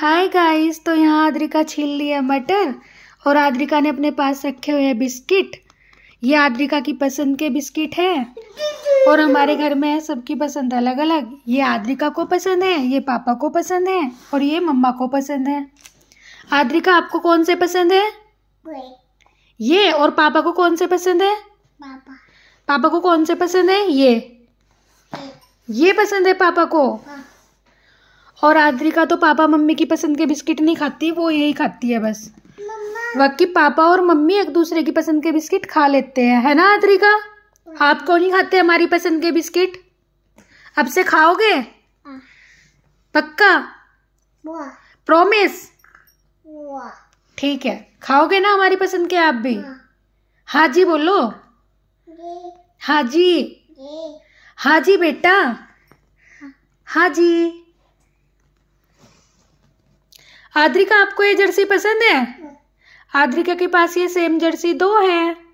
Hi guys तो यहाँ आद्रिका छील लिया मटर और आद्रिका ने अपने पास रखे हुए बिस्किट ये आद्रिका की पसंद के बिस्किट है और हमारे घर में है सबकी पसंद अलग अलग ये आद्रिका को पसंद है ये पापा को पसंद है और ये मम्मा को पसंद है आद्रिका आपको कौन से पसंद है ये और पापा को कौन से पसंद है पापा पापा को कौन से पसंद है ये ये पसंद है पापा को हाँ। और का तो पापा मम्मी की पसंद के बिस्किट नहीं खाती वो यही खाती है बस बाकी पापा और मम्मी एक दूसरे की पसंद के बिस्किट खा लेते हैं है ना का आप क्यों नहीं खाते हमारी पसंद के बिस्किट अब से खाओगे पक्का प्रोमिस ठीक है खाओगे ना हमारी पसंद के आप भी हाँ, हाँ जी बोलो हाँ जी हाँ जी बेटा हाँ, हाँ जी आद्रिका आपको ये जर्सी पसंद है हाँ। आद्रिका के पास ये सेम जर्सी दो है